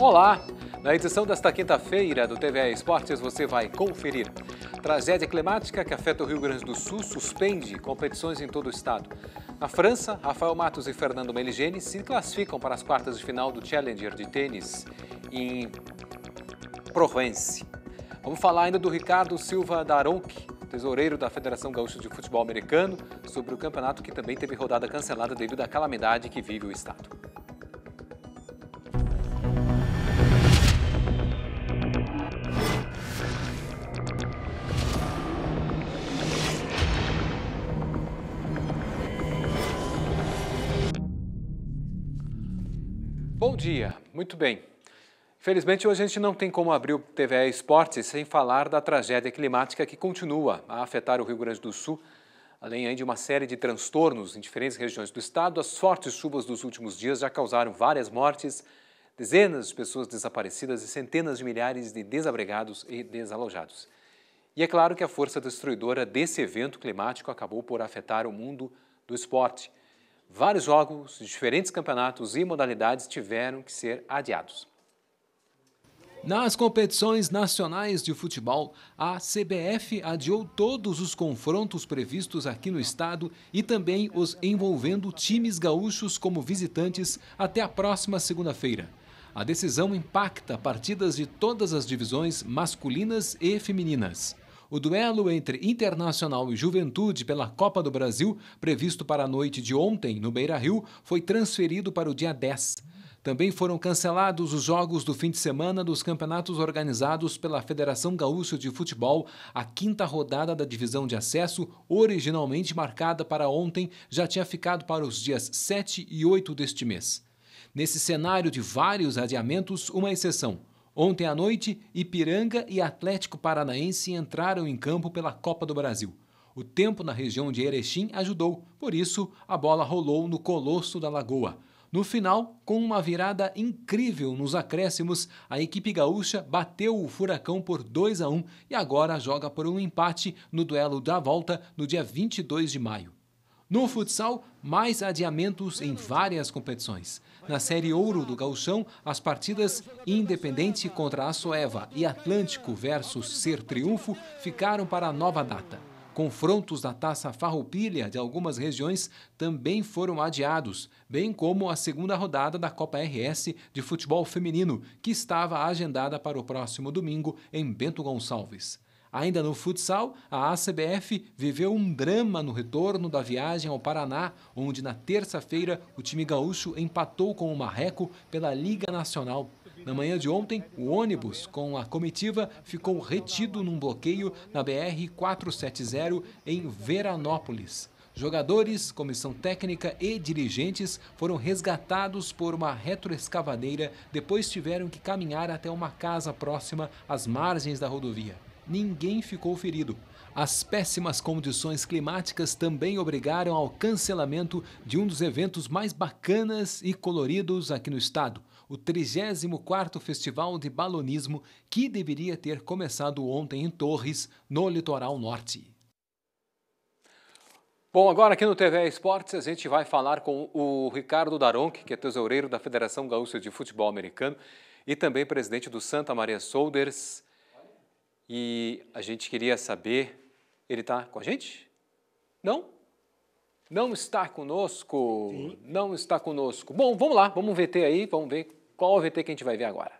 Olá! Na edição desta quinta-feira do TV Esportes você vai conferir. Tragédia climática que afeta o Rio Grande do Sul suspende competições em todo o estado. Na França, Rafael Matos e Fernando Meligeni se classificam para as quartas de final do Challenger de tênis em Provence. Vamos falar ainda do Ricardo Silva Daronque, tesoureiro da Federação Gaúcha de Futebol Americano, sobre o campeonato que também teve rodada cancelada devido à calamidade que vive o estado. dia. Muito bem. Felizmente, hoje a gente não tem como abrir o TVE Esporte sem falar da tragédia climática que continua a afetar o Rio Grande do Sul. Além de uma série de transtornos em diferentes regiões do estado, as fortes chuvas dos últimos dias já causaram várias mortes, dezenas de pessoas desaparecidas e centenas de milhares de desabrigados e desalojados. E é claro que a força destruidora desse evento climático acabou por afetar o mundo do esporte. Vários jogos, diferentes campeonatos e modalidades tiveram que ser adiados. Nas competições nacionais de futebol, a CBF adiou todos os confrontos previstos aqui no estado e também os envolvendo times gaúchos como visitantes até a próxima segunda-feira. A decisão impacta partidas de todas as divisões masculinas e femininas. O duelo entre Internacional e Juventude pela Copa do Brasil, previsto para a noite de ontem no Beira Rio, foi transferido para o dia 10. Também foram cancelados os jogos do fim de semana dos campeonatos organizados pela Federação Gaúcha de Futebol. A quinta rodada da divisão de acesso, originalmente marcada para ontem, já tinha ficado para os dias 7 e 8 deste mês. Nesse cenário de vários adiamentos, uma exceção. Ontem à noite, Ipiranga e Atlético Paranaense entraram em campo pela Copa do Brasil. O tempo na região de Erechim ajudou, por isso a bola rolou no Colosso da Lagoa. No final, com uma virada incrível nos acréscimos, a equipe gaúcha bateu o Furacão por 2 a 1 e agora joga por um empate no duelo da volta no dia 22 de maio. No futsal, mais adiamentos em várias competições. Na Série Ouro do Gauchão, as partidas Independente contra a Soeva e Atlântico versus Ser Triunfo ficaram para a nova data. Confrontos da Taça Farroupilha de algumas regiões também foram adiados, bem como a segunda rodada da Copa RS de futebol feminino, que estava agendada para o próximo domingo em Bento Gonçalves. Ainda no futsal, a ACBF viveu um drama no retorno da viagem ao Paraná, onde na terça-feira o time gaúcho empatou com o Marreco pela Liga Nacional. Na manhã de ontem, o ônibus com a comitiva ficou retido num bloqueio na BR 470 em Veranópolis. Jogadores, comissão técnica e dirigentes foram resgatados por uma retroescavadeira, depois tiveram que caminhar até uma casa próxima às margens da rodovia ninguém ficou ferido. As péssimas condições climáticas também obrigaram ao cancelamento de um dos eventos mais bacanas e coloridos aqui no estado, o 34º Festival de Balonismo, que deveria ter começado ontem em Torres, no litoral norte. Bom, agora aqui no TV Esportes a gente vai falar com o Ricardo Daronc, que é tesoureiro da Federação Gaúcha de Futebol Americano e também presidente do Santa Maria Soldiers. E a gente queria saber, ele está com a gente? Não? Não está conosco? Sim. Não está conosco. Bom, vamos lá, vamos VT aí, vamos ver qual o VT que a gente vai ver agora.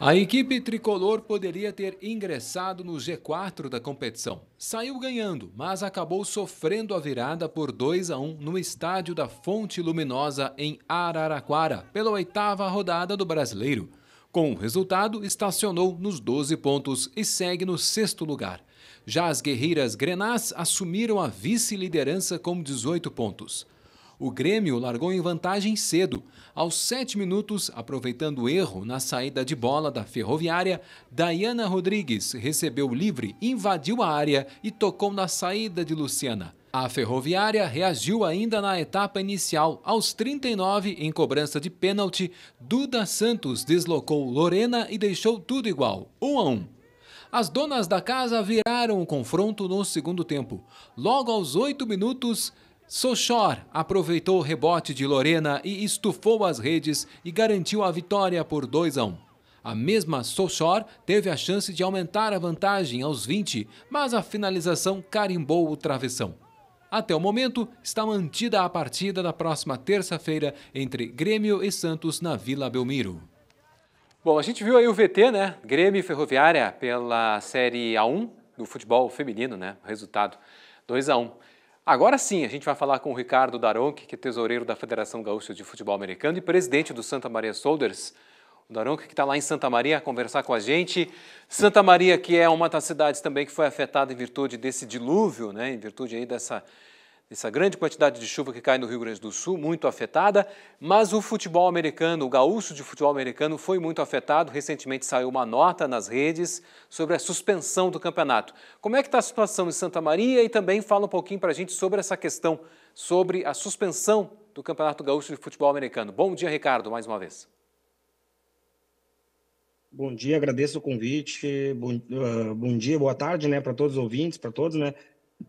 A equipe tricolor poderia ter ingressado no G4 da competição. Saiu ganhando, mas acabou sofrendo a virada por 2 a 1 no estádio da Fonte Luminosa em Araraquara, pela oitava rodada do Brasileiro. Com o resultado, estacionou nos 12 pontos e segue no sexto lugar. Já as guerreiras grenás assumiram a vice-liderança com 18 pontos. O Grêmio largou em vantagem cedo. Aos 7 minutos, aproveitando o erro na saída de bola da Ferroviária, Dayana Rodrigues recebeu livre, invadiu a área e tocou na saída de Luciana. A Ferroviária reagiu ainda na etapa inicial. Aos 39, em cobrança de pênalti, Duda Santos deslocou Lorena e deixou tudo igual, 1 a 1. As donas da casa viraram o confronto no segundo tempo. Logo aos 8 minutos, Sochor aproveitou o rebote de Lorena e estufou as redes e garantiu a vitória por 2 a 1. A mesma Sochor teve a chance de aumentar a vantagem aos 20, mas a finalização carimbou o travessão. Até o momento, está mantida a partida da próxima terça-feira entre Grêmio e Santos na Vila Belmiro. Bom, a gente viu aí o VT, né? Grêmio e Ferroviária pela Série A1 do futebol feminino, né? Resultado 2 a 1. Agora sim, a gente vai falar com o Ricardo Daronque, que é tesoureiro da Federação Gaúcha de Futebol Americano e presidente do Santa Maria Soldiers. Daronco, que está lá em Santa Maria a conversar com a gente. Santa Maria, que é uma das cidades também que foi afetada em virtude desse dilúvio, né, em virtude aí dessa, dessa grande quantidade de chuva que cai no Rio Grande do Sul, muito afetada, mas o futebol americano, o gaúcho de futebol americano foi muito afetado. Recentemente saiu uma nota nas redes sobre a suspensão do campeonato. Como é que está a situação em Santa Maria e também fala um pouquinho para a gente sobre essa questão, sobre a suspensão do Campeonato Gaúcho de Futebol Americano. Bom dia, Ricardo, mais uma vez. Bom dia, agradeço o convite. Bom, uh, bom dia, boa tarde, né, para todos os ouvintes, para todos, né?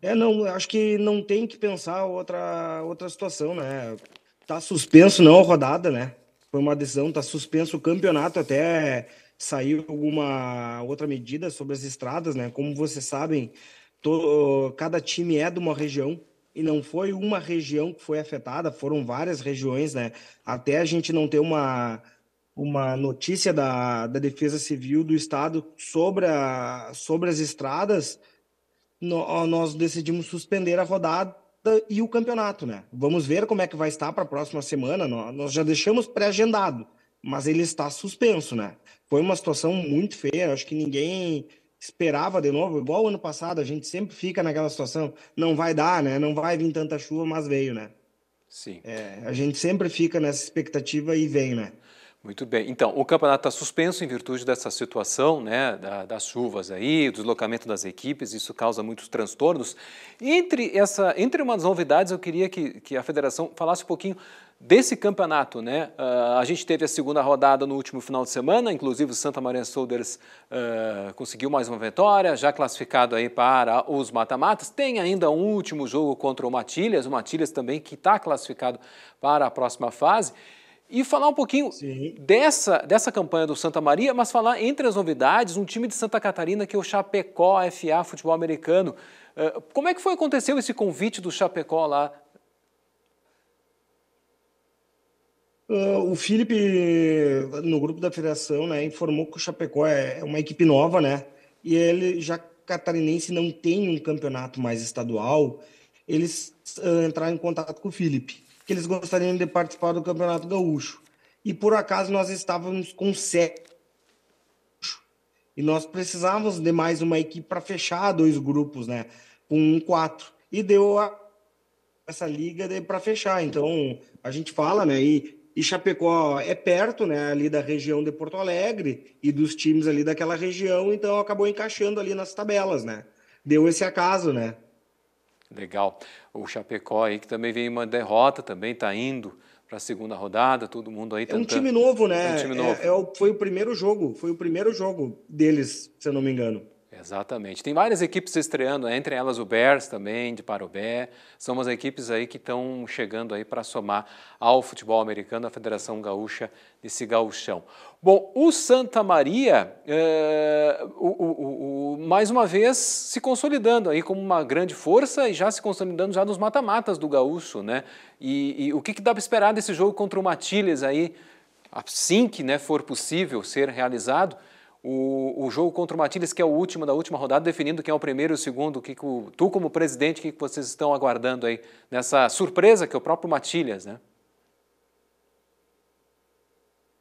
É, não, acho que não tem que pensar outra outra situação, né? Tá suspenso não a rodada, né? Foi uma decisão, tá suspenso o campeonato até sair alguma outra medida sobre as estradas, né? Como vocês sabem, cada time é de uma região e não foi uma região que foi afetada, foram várias regiões, né? Até a gente não ter uma uma notícia da, da Defesa Civil do Estado sobre, a, sobre as estradas, no, nós decidimos suspender a rodada e o campeonato, né? Vamos ver como é que vai estar para a próxima semana. Nós, nós já deixamos pré-agendado, mas ele está suspenso, né? Foi uma situação muito feia, acho que ninguém esperava de novo, igual ano passado, a gente sempre fica naquela situação, não vai dar, né? Não vai vir tanta chuva, mas veio, né? Sim. É, a gente sempre fica nessa expectativa e vem, né? Muito bem. Então, o campeonato está suspenso em virtude dessa situação, né, da, das chuvas aí, deslocamento das equipes, isso causa muitos transtornos. Entre essa, entre umas novidades, eu queria que, que a federação falasse um pouquinho desse campeonato, né? Uh, a gente teve a segunda rodada no último final de semana, inclusive o Santa Maria Soldiers uh, ah, conseguiu mais uma vitória, já classificado aí para os mata-matas. Tem ainda um último jogo contra o Matilhas, o Matilhas também que está classificado para a próxima fase. E falar um pouquinho dessa, dessa campanha do Santa Maria, mas falar entre as novidades, um time de Santa Catarina que é o Chapecó FA Futebol Americano. Eh, como é que foi aconteceu esse convite do Chapecó lá? Uh, o Felipe, no grupo da federação, né, informou que o Chapecó é, é uma equipe nova, né? E ele já catarinense não tem um campeonato mais estadual. Eles uh, entraram em contato com o Felipe que eles gostariam de participar do Campeonato Gaúcho. E por acaso nós estávamos com sete. E nós precisávamos de mais uma equipe para fechar dois grupos, né? Com um quatro. E deu a... essa liga para fechar. Então, a gente fala, né? E, e Chapecó é perto, né? Ali da região de Porto Alegre e dos times ali daquela região. Então, acabou encaixando ali nas tabelas, né? Deu esse acaso, né? Legal. O Chapecó aí, que também veio uma derrota, também está indo para a segunda rodada, todo mundo aí tentando. É um time novo, né? É um time é, novo. É, é, foi o primeiro jogo, foi o primeiro jogo deles, se eu não me engano. Exatamente. Tem várias equipes estreando, né? entre elas o Bears também, de Parobé. São umas equipes aí que estão chegando aí para somar ao futebol americano, a Federação Gaúcha desse gauchão. Bom, o Santa Maria, é, o, o, o, mais uma vez, se consolidando aí como uma grande força e já se consolidando já nos mata-matas do gaúcho, né? E, e o que, que dá para esperar desse jogo contra o Matilhas aí, assim que né, for possível ser realizado? o, o jogo contra o Matilhas, que é o último da última rodada, definindo quem é o primeiro e o segundo. que, tu, como presidente, o que, que vocês estão aguardando aí nessa surpresa que é o próprio Matilhas, né?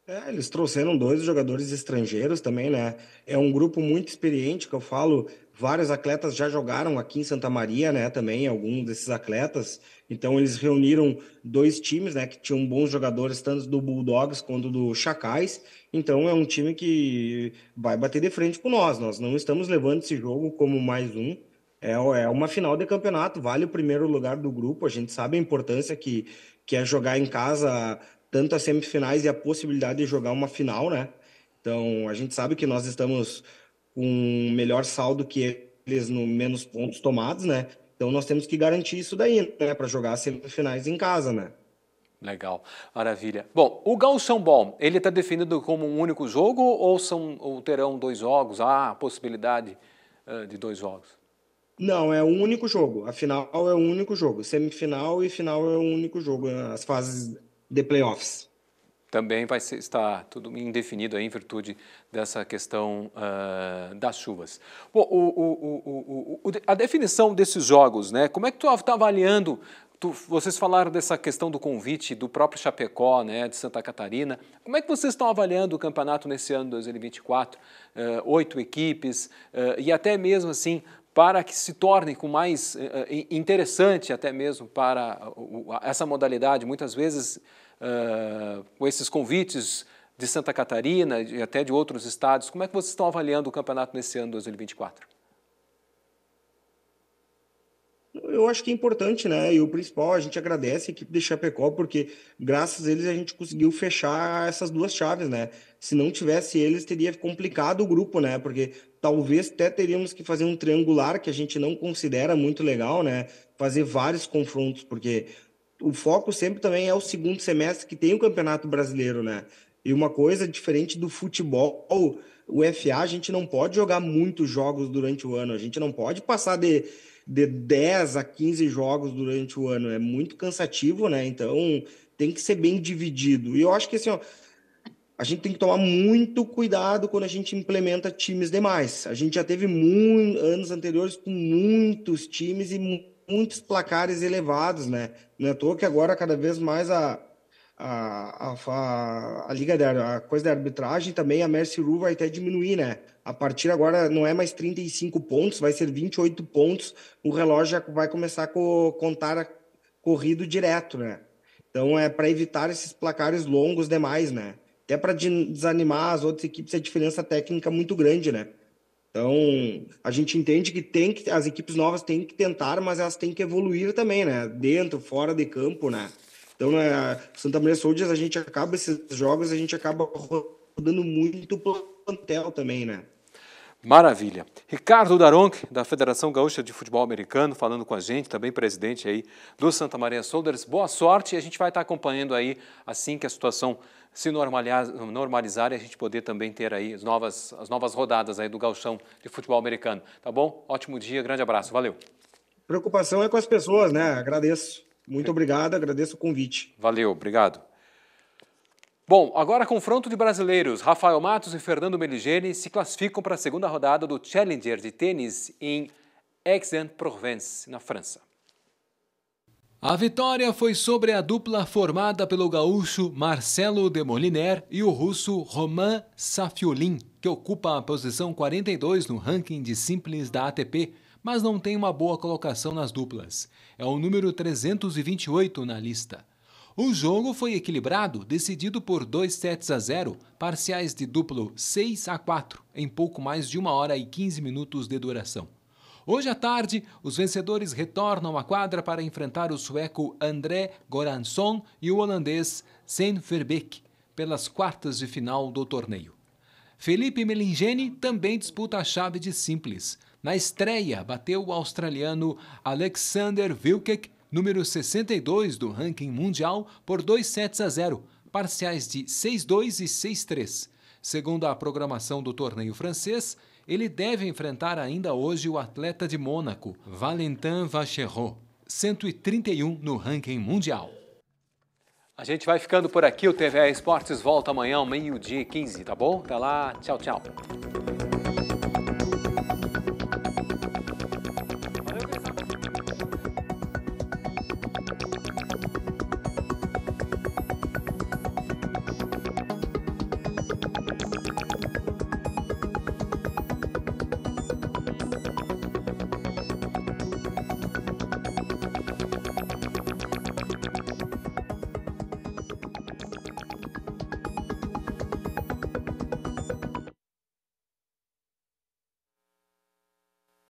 É, eles trouxeram dois jogadores estrangeiros também, né? É um grupo muito experiente, que eu falo, Vários atletas já jogaram aqui em Santa Maria, né? Também alguns desses atletas. Então eles reuniram dois times, né? Que tinham bons jogadores tanto do Bulldogs quanto do Chacais. Então é um time que vai bater de frente com nós. Nós não estamos levando esse jogo como mais um. É, é uma final de campeonato. Vale o primeiro lugar do grupo. A gente sabe a importância que que é jogar em casa tanto as semifinais e a possibilidade de jogar uma final, né? Então, a gente sabe que nós estamos um melhor saldo que eles no menos pontos tomados, né? Então nós temos que garantir isso daí, né? Para jogar as semifinais em casa, né? Legal, maravilha. Bom, o Galchão bom. ele está definido como um único jogo ou, são, ou terão dois jogos? Há ah, possibilidade uh, de dois jogos? Não, é um único jogo. A final é um único jogo. Semifinal e final é um único jogo. Né? As fases de playoffs também vai ser, estar tudo indefinido aí em virtude dessa questão uh, das chuvas. Bom, o, o, o, a definição desses jogos, né? Como é que tu está avaliando? Tu, vocês falaram dessa questão do convite do próprio Chapecó, né, de Santa Catarina. Como é que vocês estão avaliando o campeonato nesse ano 2024? Uh, ah, oito equipes uh, e até mesmo assim para que se torne com mais eh, eh, interessante até mesmo para essa modalidade. Muitas vezes com esses convites de Santa Catarina e até de outros estados. Como é que vocês estão avaliando o campeonato nesse ano 2024? Eu acho que é importante, né? E o principal, a gente agradece a equipe de Chapecó, porque graças a eles a gente conseguiu fechar essas duas chaves, né? Se não tivesse eles, teria complicado o grupo, né? Porque talvez até teríamos que fazer um triangular que a gente não considera muito legal, né? Fazer vários confrontos, porque o foco sempre também é o segundo semestre que tem o Campeonato Brasileiro, né? E uma coisa diferente do futebol, o FA, a gente não pode jogar muitos jogos durante o ano, a gente não pode passar de, de 10 a 15 jogos durante o ano, é muito cansativo, né? Então tem que ser bem dividido. E eu acho que assim, ó, a gente tem que tomar muito cuidado quando a gente implementa times demais. A gente já teve anos anteriores com muitos times e muitos placares elevados, né? Não é à toa que agora cada vez mais a, a, a, a liga da a coisa da arbitragem também a Mercy Rule vai até diminuir, né? A partir agora não é mais 35 pontos, vai ser 28 pontos. O relógio já vai começar a co contar corrido direto, né? Então é para evitar esses placares longos demais, né? Até para desanimar as outras equipes, a diferença técnica é muito grande, né? Então, a gente entende que tem que as equipes novas têm que tentar, mas elas têm que evoluir também, né? Dentro, fora de campo, né? Então, na é, Santa Maria Soldiers, a gente acaba esses jogos, a gente acaba rodando muito plantel também, né? Maravilha. Ricardo Daronc, da Federação Gaúcha de Futebol Americano, falando com a gente, também presidente aí do Santa Maria Soldiers. Boa sorte e a gente vai estar acompanhando aí assim que a situação se normalizar e a gente poder também ter aí as novas, as novas rodadas aí do gauchão de futebol americano. Tá bom? Ótimo dia, grande abraço, valeu. Preocupação é com as pessoas, né? Agradeço. Muito é. obrigado, agradeço o convite. Valeu, obrigado. Bom, agora confronto de brasileiros. Rafael Matos e Fernando Meligeni se classificam para a segunda rodada do Challenger de tênis em Aix-en-Provence, na França. A vitória foi sobre a dupla formada pelo gaúcho Marcelo de Moliner e o russo Roman Safiulin, que ocupa a posição 42 no ranking de simples da ATP, mas não tem uma boa colocação nas duplas. É o número 328 na lista. O jogo foi equilibrado, decidido por 2 sets a 0, parciais de duplo 6 a 4, em pouco mais de 1 hora e 15 minutos de duração. Hoje à tarde, os vencedores retornam à quadra para enfrentar o sueco André Goransson e o holandês Sven Verbeek pelas quartas de final do torneio. Felipe Melingeni também disputa a chave de simples. Na estreia, bateu o australiano Alexander Vilkek número 62 do ranking mundial, por 2 sets a 0, parciais de 6-2 e 6-3. Segundo a programação do torneio francês, ele deve enfrentar ainda hoje o atleta de Mônaco, Valentin Vacherot, 131 no ranking mundial. A gente vai ficando por aqui. O TVA Esportes volta amanhã, meio-dia e 15, tá bom? Até lá. Tchau, tchau.